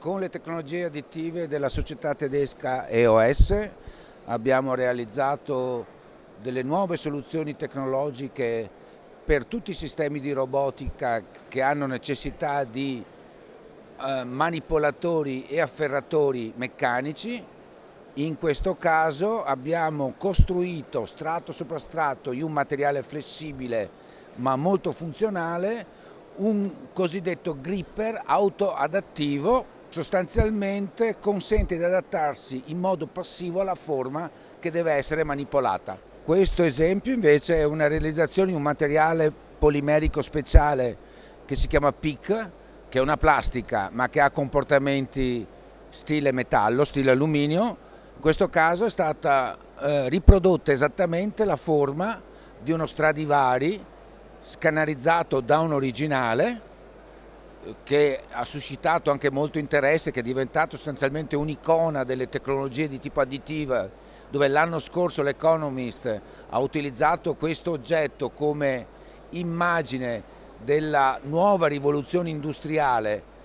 Con le tecnologie additive della società tedesca EOS abbiamo realizzato delle nuove soluzioni tecnologiche per tutti i sistemi di robotica che hanno necessità di eh, manipolatori e afferratori meccanici. In questo caso abbiamo costruito strato sopra strato in un materiale flessibile ma molto funzionale un cosiddetto gripper autoadattivo Sostanzialmente consente di adattarsi in modo passivo alla forma che deve essere manipolata. Questo esempio invece è una realizzazione di un materiale polimerico speciale che si chiama PIC, che è una plastica ma che ha comportamenti stile metallo, stile alluminio. In questo caso è stata eh, riprodotta esattamente la forma di uno Stradivari scanalizzato da un originale che ha suscitato anche molto interesse, che è diventato sostanzialmente un'icona delle tecnologie di tipo additiva, dove l'anno scorso l'Economist ha utilizzato questo oggetto come immagine della nuova rivoluzione industriale